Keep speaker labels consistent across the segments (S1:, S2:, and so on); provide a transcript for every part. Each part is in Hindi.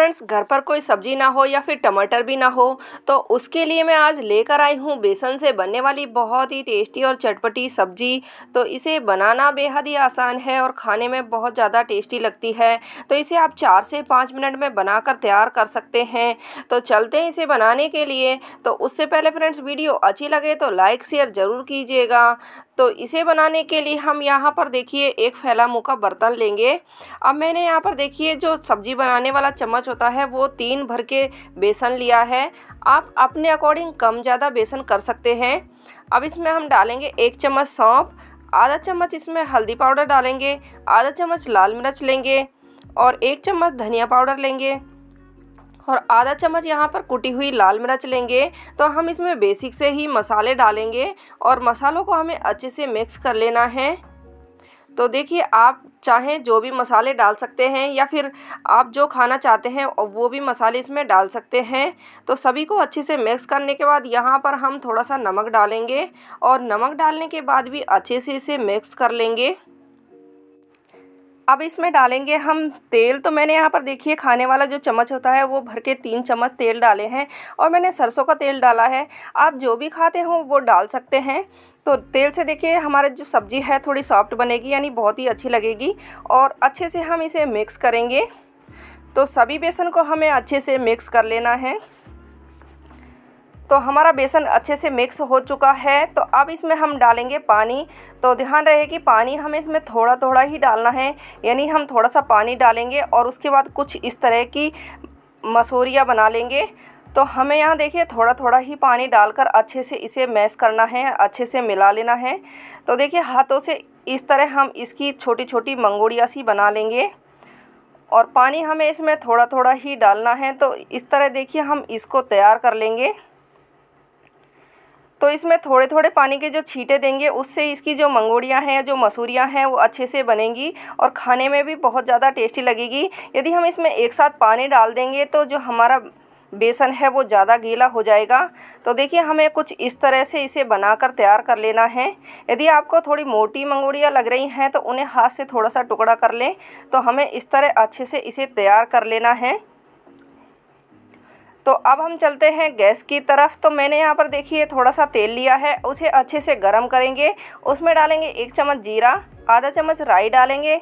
S1: फ्रेंड्स घर पर कोई सब्जी ना हो या फिर टमाटर भी ना हो तो उसके लिए मैं आज लेकर आई हूँ बेसन से बनने वाली बहुत ही टेस्टी और चटपटी सब्जी तो इसे बनाना बेहद ही आसान है और खाने में बहुत ज़्यादा टेस्टी लगती है तो इसे आप चार से पाँच मिनट में बनाकर तैयार कर सकते हैं तो चलते हैं इसे बनाने के लिए तो उससे पहले फ्रेंड्स वीडियो अच्छी लगे तो लाइक शेयर ज़रूर कीजिएगा तो इसे बनाने के लिए हम यहाँ पर देखिए एक फैला मुँह का बर्तन लेंगे अब मैंने यहाँ पर देखिए जो सब्जी बनाने वाला चम्मच होता है वो तीन भर के बेसन लिया है आप अपने अकॉर्डिंग कम ज़्यादा बेसन कर सकते हैं अब इसमें हम डालेंगे एक चम्मच सौंप आधा चम्मच इसमें हल्दी पाउडर डालेंगे आधा चम्मच लाल मिर्च लेंगे और एक चम्मच धनिया पाउडर लेंगे और आधा चम्मच यहाँ पर कुटी हुई लाल मिर्च लेंगे तो हम इसमें बेसिक से ही मसाले डालेंगे और मसालों को हमें अच्छे से मिक्स कर लेना है तो देखिए आप चाहें जो भी मसाले डाल सकते हैं या फिर आप जो खाना चाहते हैं वो भी मसाले इसमें डाल सकते हैं तो सभी को अच्छे से मिक्स करने के बाद यहाँ पर हम थोड़ा सा नमक डालेंगे और नमक डालने के बाद भी अच्छे से इसे मिक्स कर लेंगे अब इसमें डालेंगे हम तेल तो मैंने यहाँ पर देखिए खाने वाला जो चम्मच होता है वो भर के तीन चम्मच तेल डाले हैं और मैंने सरसों का तेल डाला है आप जो भी खाते हो वो डाल सकते हैं तो तेल से देखिए हमारा जो सब्ज़ी है थोड़ी सॉफ्ट बनेगी यानी बहुत ही अच्छी लगेगी और अच्छे से हम इसे मिक्स करेंगे तो सभी बेसन को हमें अच्छे से मिक्स कर लेना है तो हमारा बेसन अच्छे से मिक्स हो चुका है तो अब इसमें हम डालेंगे पानी तो ध्यान रहे कि पानी हमें इसमें थोड़ा थोड़ा ही डालना है यानी हम थोड़ा सा पानी डालेंगे और उसके बाद कुछ इस तरह की मसूरियाँ बना लेंगे तो हमें यहाँ देखिए थोड़ा थोड़ा ही पानी डालकर अच्छे से इसे मैश करना है अच्छे से मिला लेना है तो देखिए हाथों से इस तरह हम इसकी छोटी छोटी मंगोड़िया सी बना लेंगे और पानी हमें इसमें थोड़ा थोड़ा ही डालना है तो इस तरह देखिए हम इसको तैयार कर लेंगे तो इसमें थोड़े थोड़े पानी के जो छींटे देंगे उससे इसकी जो मंगोड़ियाँ हैं जो मसूरियाँ हैं वो अच्छे से बनेंगी और खाने में भी बहुत ज़्यादा टेस्टी लगेगी यदि हम इसमें एक साथ पानी डाल देंगे तो जो हमारा बेसन है वो ज़्यादा गीला हो जाएगा तो देखिए हमें कुछ इस तरह से इसे बनाकर तैयार कर लेना है यदि आपको थोड़ी मोटी मंगोड़ियाँ लग रही हैं तो उन्हें हाथ से थोड़ा सा टुकड़ा कर लें तो हमें इस तरह अच्छे से इसे तैयार कर लेना है तो अब हम चलते हैं गैस की तरफ तो मैंने यहाँ पर देखिए थोड़ा सा तेल लिया है उसे अच्छे से गर्म करेंगे उसमें डालेंगे एक चम्मच जीरा आधा चम्मच राई डालेंगे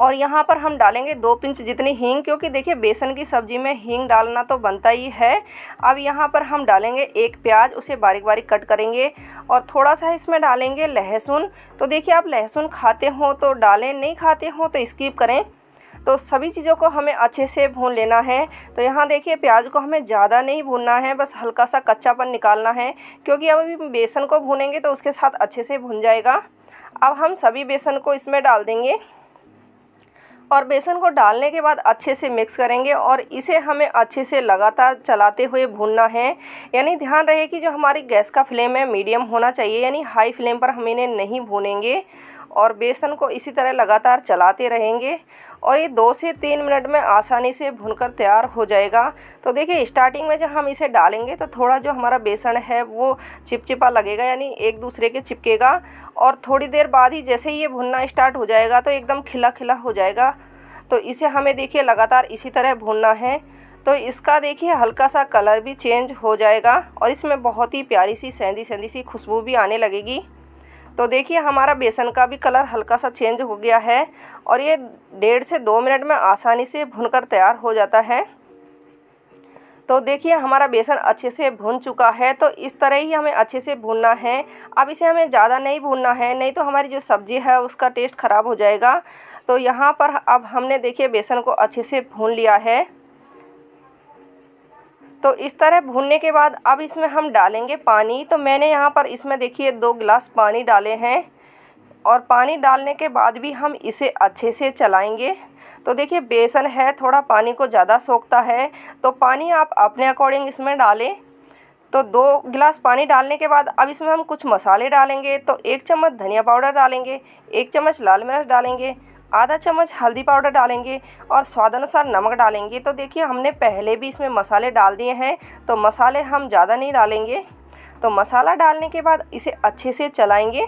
S1: और यहाँ पर हम डालेंगे दो पिंच जितनी हींग क्योंकि देखिए बेसन की सब्ज़ी में हींग डालना तो बनता ही है अब यहाँ पर हम डालेंगे एक प्याज उसे बारीक बारीक कट करेंगे और थोड़ा सा इसमें डालेंगे लहसुन तो देखिए आप लहसुन खाते हो तो डालें नहीं खाते हो तो स्किप करें तो सभी चीज़ों को हमें अच्छे से भून लेना है तो यहाँ देखिए प्याज को हमें ज़्यादा नहीं भूनना है बस हल्का सा कच्चापन निकालना है क्योंकि अब अभी बेसन को भूनेंगे तो उसके साथ अच्छे से भुन जाएगा अब हम सभी बेसन को इसमें डाल देंगे और बेसन को डालने के बाद अच्छे से मिक्स करेंगे और इसे हमें अच्छे से लगातार चलाते हुए भूनना है यानी ध्यान रहे कि जो हमारी गैस का फ्लेम है मीडियम होना चाहिए यानी हाई फ्लेम पर हम इन्हें नहीं भूनेंगे और बेसन को इसी तरह लगातार चलाते रहेंगे और ये दो से तीन मिनट में आसानी से भुनकर तैयार हो जाएगा तो देखिए स्टार्टिंग में जब हम इसे डालेंगे तो थोड़ा जो हमारा बेसन है वो चिपचिपा लगेगा यानी एक दूसरे के चिपकेगा और थोड़ी देर बाद ही जैसे ही ये भुनना स्टार्ट हो जाएगा तो एकदम खिला खिला हो जाएगा तो इसे हमें देखिए लगातार इसी तरह भूनना है तो इसका देखिए हल्का सा कलर भी चेंज हो जाएगा और इसमें बहुत ही प्यारी सी सेंधी सेंधी सी खुशबू भी आने लगेगी तो देखिए हमारा बेसन का भी कलर हल्का सा चेंज हो गया है और ये डेढ़ से दो मिनट में आसानी से भुनकर तैयार हो जाता है तो देखिए हमारा बेसन अच्छे से भुन चुका है तो इस तरह ही हमें अच्छे से भूनना है अब इसे हमें ज़्यादा नहीं भूनना है नहीं तो हमारी जो सब्ज़ी है उसका टेस्ट ख़राब हो जाएगा तो यहाँ पर अब हमने देखिए बेसन को अच्छे से भून लिया है तो इस तरह भूनने के बाद अब इसमें हम डालेंगे पानी तो मैंने यहाँ पर इसमें देखिए दो गिलास पानी डाले हैं और पानी डालने के बाद भी हम इसे अच्छे से चलाएंगे तो देखिए बेसन है थोड़ा पानी को ज़्यादा सोखता है तो पानी आप अपने अकॉर्डिंग इसमें डालें तो दो गिलास पानी डालने के बाद अब इसमें हम कुछ मसाले डालेंगे तो एक चम्मच धनिया पाउडर डालेंगे एक चम्मच लाल मिर्च डालेंगे आधा चम्मच हल्दी पाउडर डालेंगे और स्वाद अनुसार नमक डालेंगे तो देखिए हमने पहले भी इसमें मसाले डाल दिए हैं तो मसाले हम ज़्यादा नहीं डालेंगे तो मसाला डालने के बाद इसे अच्छे से चलाएंगे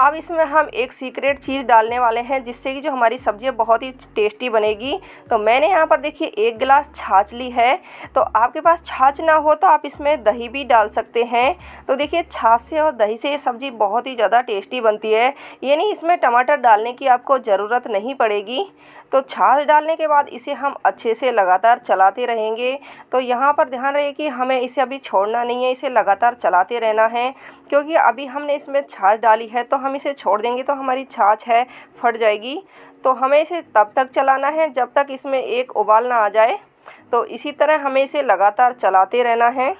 S1: अब इसमें हम एक सीक्रेट चीज़ डालने वाले हैं जिससे कि जो हमारी सब्ज़ी बहुत ही टेस्टी बनेगी तो मैंने यहाँ पर देखिए एक गिलास छाछ ली है तो आपके पास छाछ ना हो तो आप इसमें दही भी डाल सकते हैं तो देखिए छाछ से और दही से ये सब्ज़ी बहुत ही ज़्यादा टेस्टी बनती है यानी इसमें टमाटर डालने की आपको ज़रूरत नहीं पड़ेगी तो छाछ डालने के बाद इसे हम अच्छे से लगातार चलाते रहेंगे तो यहाँ पर ध्यान रहे कि हमें इसे अभी छोड़ना नहीं है इसे लगातार चलाते रहना है क्योंकि अभी हमने इसमें छाछ डाली है तो हम हम इसे छोड़ देंगे तो हमारी छाछ है फट जाएगी तो हमें इसे तब तक चलाना है जब तक इसमें एक उबाल ना आ जाए तो इसी तरह हमें इसे लगातार चलाते रहना है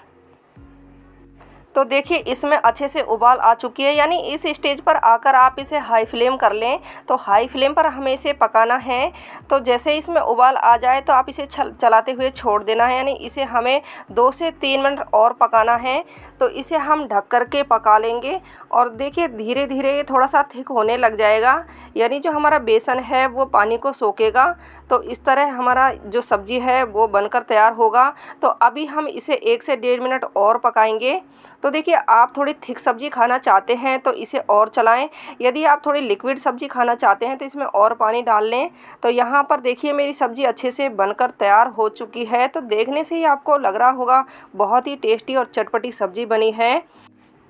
S1: तो देखिए इसमें अच्छे से उबाल आ चुकी है यानी इस स्टेज पर आकर आप इसे हाई फ्लेम कर लें तो हाई फ्लेम पर हमें इसे पकाना है तो जैसे इसमें उबाल आ जाए तो आप इसे चलाते हुए छोड़ देना है यानी इसे हमें दो से तीन मिनट और पकाना है तो इसे हम ढक कर के पका लेंगे और देखिए धीरे धीरे थोड़ा सा थिक होने लग जाएगा यानी जो हमारा बेसन है वो पानी को सोकेगा तो इस तरह हमारा जो सब्ज़ी है वो बनकर तैयार होगा तो अभी हम इसे एक से डेढ़ मिनट और पकाएंगे तो देखिए आप थोड़ी थिक सब्ज़ी खाना चाहते हैं तो इसे और चलाएं यदि आप थोड़ी लिक्विड सब्ज़ी खाना चाहते हैं तो इसमें और पानी डाल लें तो यहाँ पर देखिए मेरी सब्ज़ी अच्छे से बनकर तैयार हो चुकी है तो देखने से ही आपको लग रहा होगा बहुत ही टेस्टी और चटपटी सब्ज़ी बनी है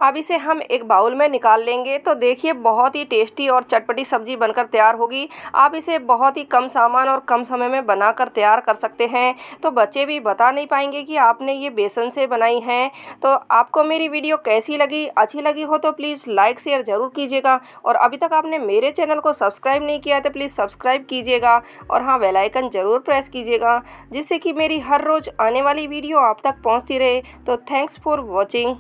S1: अब इसे हम एक बाउल में निकाल लेंगे तो देखिए बहुत ही टेस्टी और चटपटी सब्जी बनकर तैयार होगी आप इसे बहुत ही कम सामान और कम समय में बनाकर तैयार कर सकते हैं तो बच्चे भी बता नहीं पाएंगे कि आपने ये बेसन से बनाई हैं तो आपको मेरी वीडियो कैसी लगी अच्छी लगी हो तो प्लीज़ लाइक शेयर ज़रूर कीजिएगा और अभी तक आपने मेरे चैनल को सब्सक्राइब नहीं किया है तो प्लीज़ सब्सक्राइब कीजिएगा और हाँ वेलाइकन ज़रूर प्रेस कीजिएगा जिससे कि मेरी हर रोज़ आने वाली वीडियो आप तक पहुँचती रहे तो थैंक्स फॉर वॉचिंग